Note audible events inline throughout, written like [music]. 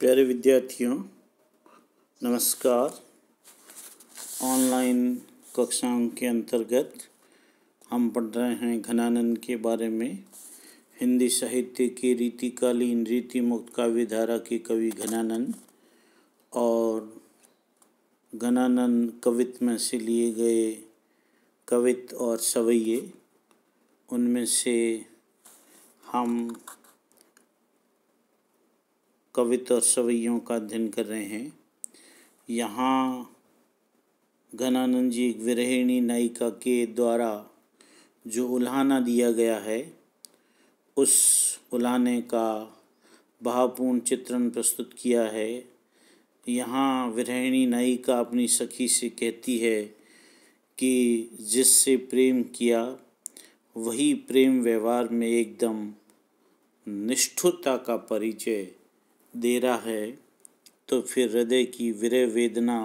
प्यारे विद्यार्थियों नमस्कार ऑनलाइन कक्षाओं के अंतर्गत हम पढ़ रहे हैं घनानंद के बारे में हिंदी साहित्य की रीतिकालीन रीति मुक्त काव्य धारा के कवि घनानंद और घनानंद कवित्व में से लिए गए कवित और सवैये उनमें से हम कवित्व और सवैयों का अध्ययन कर रहे हैं यहाँ घनानंद जी विरहिणी नायिका के द्वारा जो उल्हाना दिया गया है उस उल्हाने का भावपूर्ण चित्रण प्रस्तुत किया है यहाँ विरहिणी नायिका अपनी सखी से कहती है कि जिससे प्रेम किया वही प्रेम व्यवहार में एकदम निष्ठुरता का परिचय दे रहा है तो फिर हृदय की विरह वेदना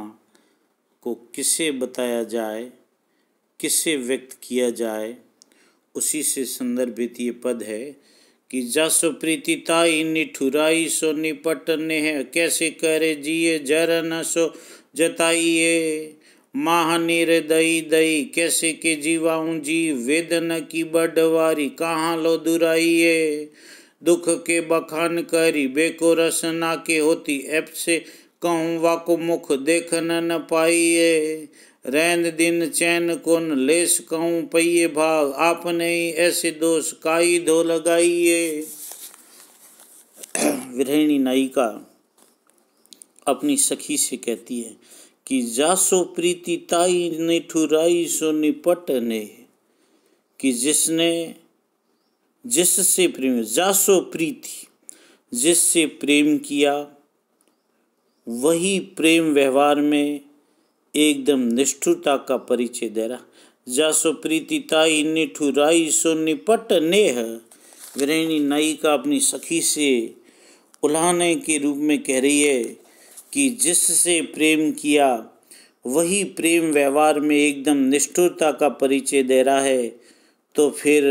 को किसे बताया जाए किससे व्यक्त किया जाए उसी से संदर्भित ये पद है कि जसो प्रीतिताई निठुराई सो निपट नेह कैसे करे जिये जर न सो जताइए माह निर्दयी दई कैसे के जीवाऊं जी वेदन की बडवारी कहाँ लो दुराइए दुख के बखान करी बेको रसना के होती ऐप से कहूँ वाको मुख देख न पाइए रैन दिन चैन कोन लेस कहूँ पहिए भाग आपने ही ऐसे दोष काई धो लगाइए [clears throat] गृहिणी नायिका अपनी सखी से कहती है कि जासो प्रीति ताई ने ठुराई सो निपट ने कि जिसने जिससे प्रेम जासो प्रीति जिससे प्रेम किया वही प्रेम व्यवहार में एकदम निष्ठुरता का परिचय दे रहा जासो प्रीति ताई निठुराई सो निपट नेह वीरेणी नायिका अपनी सखी से उल्हाने के रूप में कह रही है कि जिससे प्रेम किया वही प्रेम व्यवहार में एकदम निष्ठुरता का परिचय दे रहा है तो फिर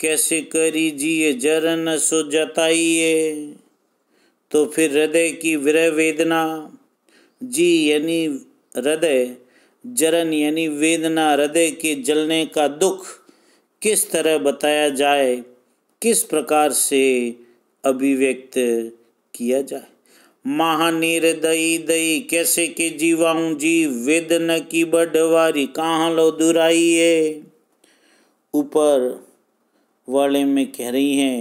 कैसे करी जिये जरन सो जताइए तो फिर हृदय की विरह वेदना जी यानी हृदय जरन यानी वेदना हृदय के जलने का दुख किस तरह बताया जाए किस प्रकार से अभिव्यक्त किया जाए महानीर दई कैसे के जीवाऊं जी वेदना की बढ़वारी कहाँ लो दुराइए ऊपर वाले में कह रही हैं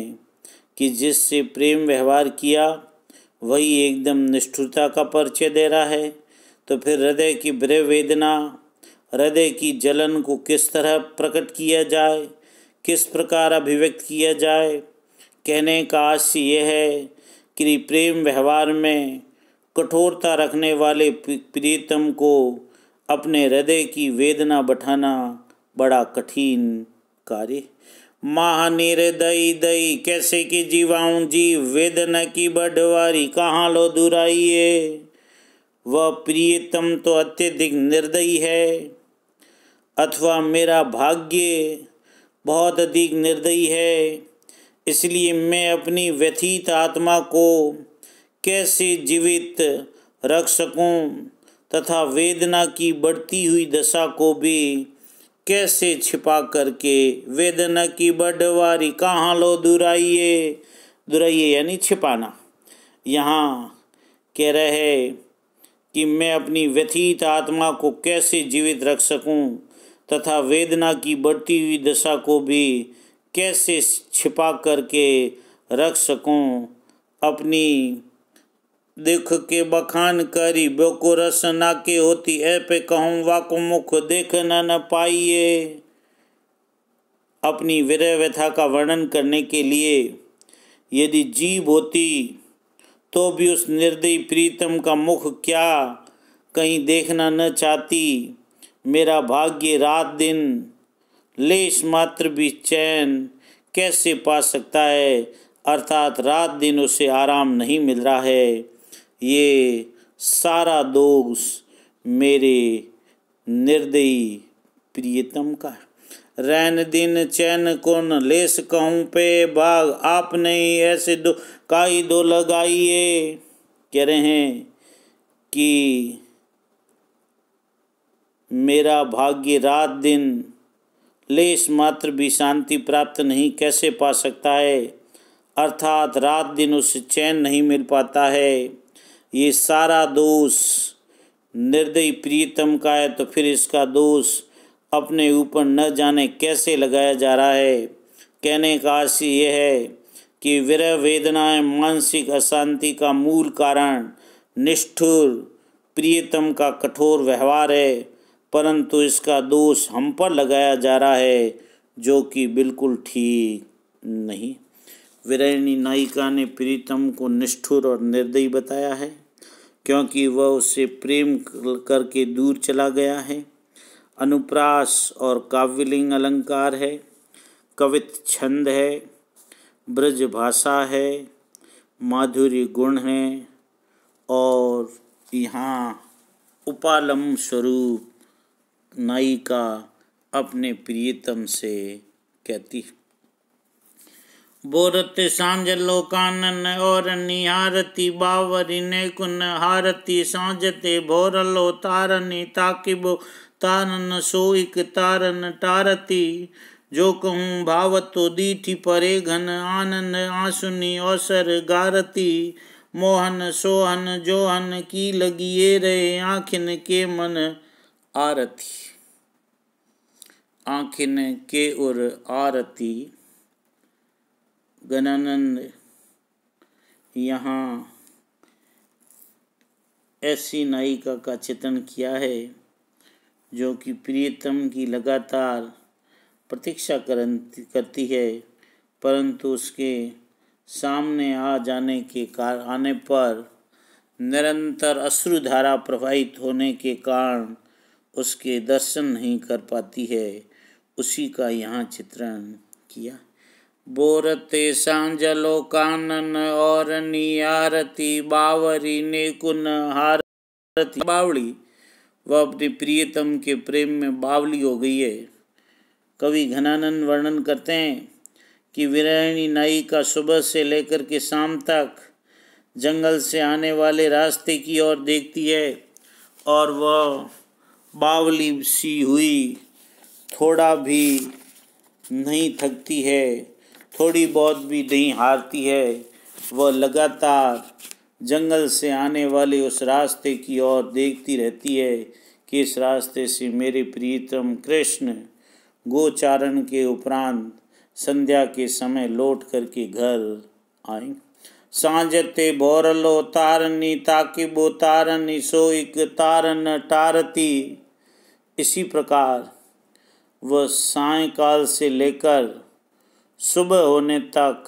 कि जिससे प्रेम व्यवहार किया वही एकदम निष्ठुरता का परिचय दे रहा है तो फिर हृदय की ब्रह वेदना हृदय की जलन को किस तरह प्रकट किया जाए किस प्रकार अभिव्यक्त किया जाए कहने का आशय यह है कि प्रेम व्यवहार में कठोरता रखने वाले प्रीतम को अपने हृदय की वेदना बठाना बड़ा कठिन कार्य महानिर्दयी दई कैसे कि जीवाऊं जी वेदन की बढ़वारी कहाँ लो है वह प्रियतम तो अत्यधिक निर्दयी है अथवा मेरा भाग्य बहुत अधिक निर्दयी है इसलिए मैं अपनी व्यथित आत्मा को कैसे जीवित रख सकूं तथा वेदना की बढ़ती हुई दशा को भी कैसे छिपा करके वेदना की बडवारी कहाँ लो दुराइये दुराइये यानी छिपाना यहाँ कह रहे कि मैं अपनी व्यथित आत्मा को कैसे जीवित रख सकूं तथा वेदना की बढ़ती हुई दशा को भी कैसे छिपा करके रख सकूं अपनी देख के बखान करी बेको रस ना के होती ऐ पे कहूँ वाको मुख देख न न पाइए अपनी विरह व्यथा का वर्णन करने के लिए यदि जीव होती तो भी उस निर्दयी प्रीतम का मुख क्या कहीं देखना न चाहती मेरा भाग्य रात दिन लेश मात्र भी चैन कैसे पा सकता है अर्थात रात दिन उसे आराम नहीं मिल रहा है ये सारा दोष मेरे निर्दयी प्रियतम का है रैन दिन चैन कुन लेस कहूँ पे बाग आपने ऐसे दो काई दो लगाइए कह रहे हैं कि मेरा भाग्य रात दिन लेस मात्र भी शांति प्राप्त नहीं कैसे पा सकता है अर्थात रात दिन उसे चैन नहीं मिल पाता है ये सारा दोष निर्दयी प्रीतम का है तो फिर इसका दोष अपने ऊपर न जाने कैसे लगाया जा रहा है कहने का आशय यह है कि विरह वेदनाएं मानसिक अशांति का मूल कारण निष्ठुर प्रियतम का कठोर व्यवहार है परंतु इसका दोष हम पर लगाया जा रहा है जो कि बिल्कुल ठीक नहीं विरहिणी नायिका ने प्रीतम को निष्ठुर और निर्दयी बताया है क्योंकि वह उससे प्रेम करके दूर चला गया है अनुप्रास और काव्यलिंग अलंकार है कवित छंद है ब्रज भाषा है माधुर्य गुण है और यहाँ उपालम स्वरूप नायिका अपने प्रियतम से कहती है बोरत सांझ लोकानन और निहारती बावरी ने कुन हारती सांझ ते भोरलो तारनी ताकिबो तारन इक तारन तारती जो कहूँ भाव तो दीठी परे घन आनंद आसुनी अवसर गारती मोहन सोहन जोहन की लगिए रहे आखिन के मन आरती आखिन के उर आरती गणानंद यहाँ ऐसी नायिका का चित्रण किया है जो कि प्रियतम की लगातार प्रतीक्षा करती है परंतु उसके सामने आ जाने के कार आने पर निरंतर अश्रुधारा प्रवाहित होने के कारण उसके दर्शन नहीं कर पाती है उसी का यहाँ चित्रण किया बोरते सांजलो कानन और नियारती बावरी ने कुन हारती बावली वह अपने प्रियतम के प्रेम में बावली हो गई है कवि घनानंद वर्णन करते हैं कि विरहिणी नाई का सुबह से लेकर के शाम तक जंगल से आने वाले रास्ते की ओर देखती है और वह बावली सी हुई थोड़ा भी नहीं थकती है थोड़ी बहुत भी नहीं हारती है वह लगातार जंगल से आने वाले उस रास्ते की ओर देखती रहती है कि इस रास्ते से मेरे प्रीतम कृष्ण गोचारण के उपरांत संध्या के समय लौट करके घर आए साँझते ते बोरलो तारनी ताकि बो तारनी सो एक तारन टारती इसी प्रकार वह सायकाल से लेकर सुबह होने तक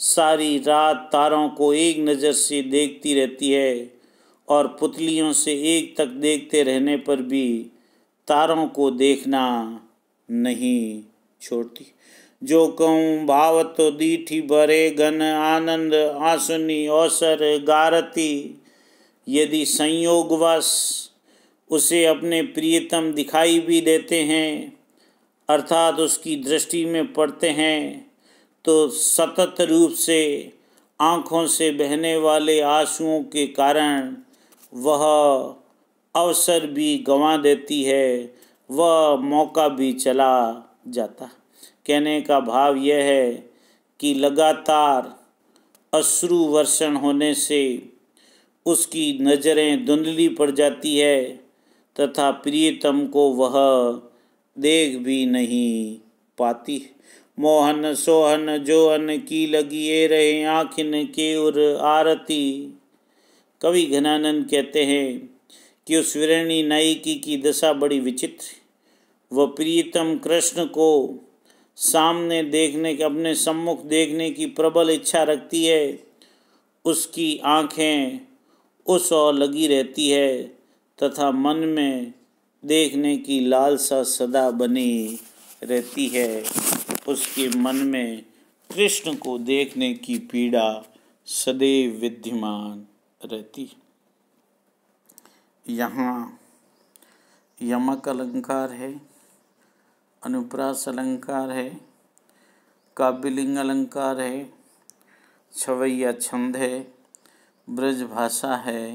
सारी रात तारों को एक नज़र से देखती रहती है और पुतलियों से एक तक देखते रहने पर भी तारों को देखना नहीं छोड़ती जो कहूँ भावत तो दीठी भरे घन आनंद आसुनी अवसर गारती यदि संयोगवश उसे अपने प्रियतम दिखाई भी देते हैं अर्थात उसकी दृष्टि में पड़ते हैं तो सतत रूप से आँखों से बहने वाले आंसुओं के कारण वह अवसर भी गंवा देती है वह मौका भी चला जाता कहने का भाव यह है कि लगातार अश्रु वर्षण होने से उसकी नज़रें धुंधली पड़ जाती है तथा प्रियतम को वह देख भी नहीं पाती मोहन सोहन जोहन की लगी ये रहे आखिन के उर आरती कवि घनानंद कहते हैं कि उस वीरणी नायिकी की दशा बड़ी विचित्र वह प्रियतम कृष्ण को सामने देखने के अपने सम्मुख देखने की प्रबल इच्छा रखती है उसकी आँखें उस और लगी रहती है तथा मन में देखने की लालसा सदा बनी रहती है उसके मन में कृष्ण को देखने की पीड़ा सदैव विद्यमान रहती यहाँ यमक अलंकार है अनुप्रास अलंकार है काव्यलिंग अलंकार है छवैया छंद है ब्रज भाषा है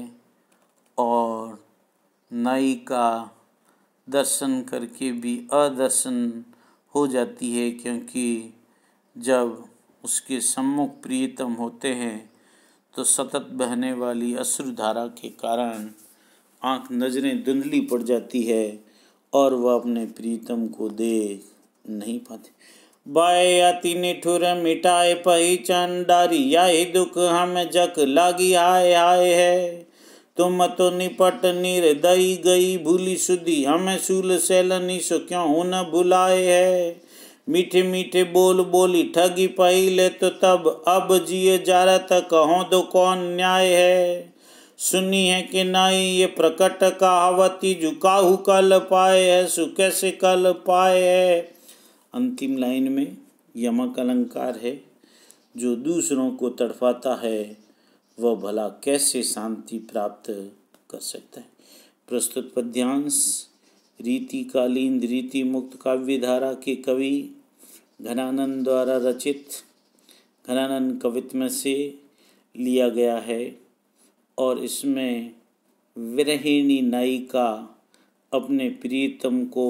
और नई का दर्शन करके भी अदर्शन हो जाती है क्योंकि जब उसके सम्मुख प्रियतम होते हैं तो सतत बहने वाली अश्रुधारा के कारण आंख नज़रें धुंधली पड़ जाती है और वह अपने प्रीतम को देख नहीं पाते बाए अति निठुर मिटाए पहचान डारी आए दुख हम जक लागी आए आए है तुम तो निपट निर्दयी गई भूली सुधी हमें सूल सैलनी सो क्यों हुन भुलाए है मीठे मीठे बोल बोली ठगी पाई ले तो तब अब जिए जा रहा था कहो तो कौन न्याय है सुनी है कि नाई ये प्रकट कहावती झुकाहू कल पाए है सु कैसे कल पाए है अंतिम लाइन में यमक अलंकार है जो दूसरों को तड़फाता है वह भला कैसे शांति प्राप्त कर सकता है प्रस्तुत पद्यांश रीतिकालीन रीति मुक्त काव्य धारा के कवि घनानंद द्वारा रचित घनानंद कवित में से लिया गया है और इसमें विरहिणी नायिका अपने प्रीतम को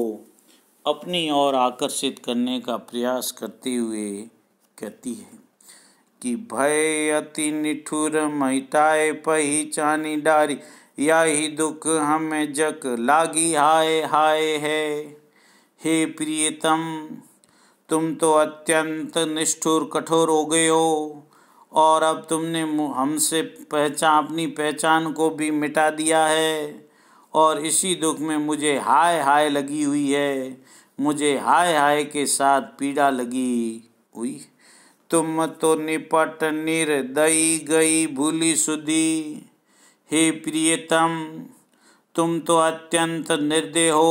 अपनी ओर आकर्षित करने का प्रयास करते हुए कहती है कि भय अति निठुर महिताए पहचानी डारी यही दुख हमें जक लागी हाय हाय है हे प्रियतम तुम तो अत्यंत निष्ठुर कठोर हो गए हो और अब तुमने हमसे पहचान अपनी पहचान को भी मिटा दिया है और इसी दुख में मुझे हाय हाय लगी हुई है मुझे हाय हाय के साथ पीड़ा लगी हुई तुम तो निपट निर्दयी गई भूली सुधी हे प्रियतम तुम तो अत्यंत निर्दय हो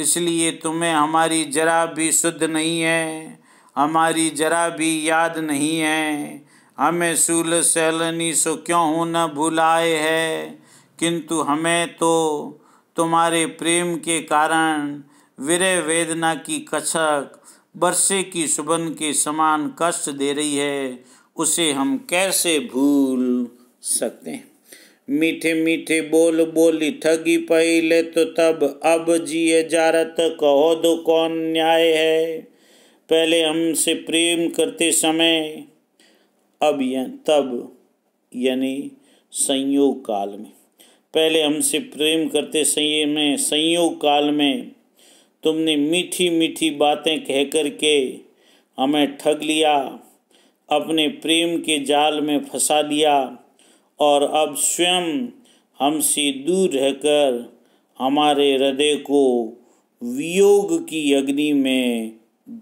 इसलिए तुम्हें हमारी जरा भी शुद्ध नहीं है हमारी जरा भी याद नहीं है हमें सूल सैलनी सो क्यों हो न भुलाए है किंतु हमें तो तुम्हारे प्रेम के कारण विरय वेदना की कछक बरसे की सुबन के समान कष्ट दे रही है उसे हम कैसे भूल सकते हैं मीठे मीठे बोल बोली ठगी पहले तो तब अब जिए जारत कहो दो तो कौन न्याय है पहले हमसे प्रेम करते समय अब या तब यानी संयोग काल में पहले हमसे प्रेम करते समय में संयोग काल में तुमने मीठी मीठी बातें कह कर के हमें ठग लिया अपने प्रेम के जाल में फंसा दिया और अब स्वयं हमसे दूर रहकर हमारे हृदय को वियोग की अग्नि में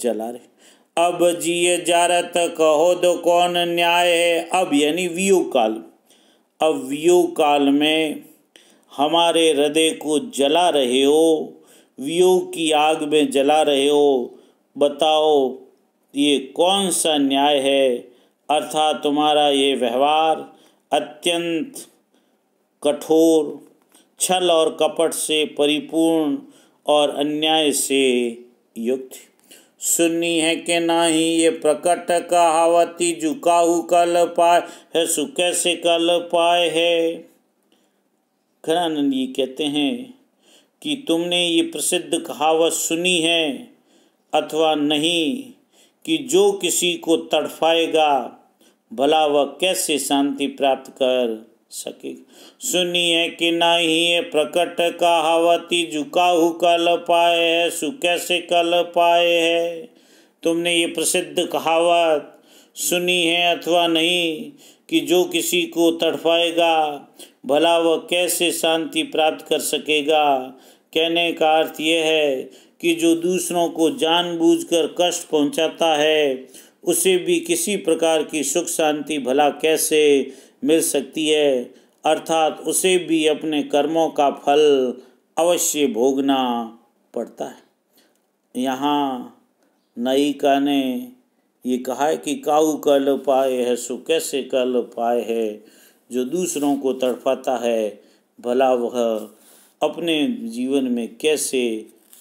जला रहे अब रहा जारत कहो तो कौन न्याय है अब यानी वियोग काल अब वियोग काल में हमारे हृदय को जला रहे हो वियोग की आग में जला रहे हो बताओ ये कौन सा न्याय है अर्थात तुम्हारा ये व्यवहार अत्यंत कठोर छल और कपट से परिपूर्ण और अन्याय से युक्त सुनी है कि नाही ये प्रकट कहावती झुकाऊ कल पाए है सुख से कल पाए है खरानंद जी कहते हैं कि तुमने ये प्रसिद्ध कहावत सुनी है अथवा नहीं कि जो किसी को तड़फाएगा भला वह कैसे शांति प्राप्त कर सके सुनी है कि नहीं ये प्रकट कहावती झुकाहू कल पाए है सु कैसे कल पाए है तुमने ये प्रसिद्ध कहावत सुनी है अथवा नहीं कि जो किसी को तड़फाएगा भला वह कैसे शांति प्राप्त कर सकेगा कहने का अर्थ यह है कि जो दूसरों को जानबूझकर कष्ट पहुंचाता है उसे भी किसी प्रकार की सुख शांति भला कैसे मिल सकती है अर्थात उसे भी अपने कर्मों का फल अवश्य भोगना पड़ता है यहाँ नायिका ने ये कहा है कि काऊ का लो पाए है सो कैसे का लो पाए है जो दूसरों को तड़पाता है भला वह अपने जीवन में कैसे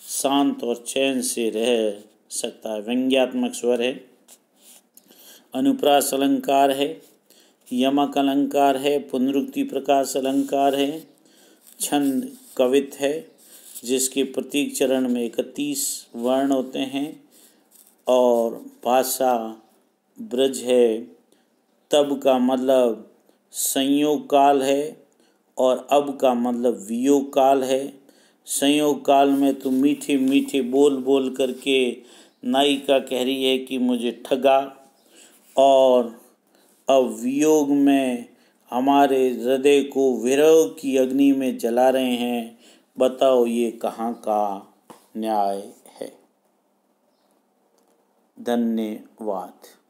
शांत और चैन से रह सकता है व्यंग्यात्मक स्वर है अनुप्रास अलंकार है यमक अलंकार है पुनरुक्ति प्रकाश अलंकार है छंद कवित है जिसके प्रत्येक चरण में इकतीस वर्ण होते हैं और भाषा ब्रज है तब का मतलब संयोग काल है और अब का मतलब वियोग काल है संयोग काल में तो मीठे मीठे बोल बोल करके नायिका कह रही है कि मुझे ठगा और अब वियोग में हमारे हृदय को विरह की अग्नि में जला रहे हैं बताओ ये कहाँ का न्याय है धन्यवाद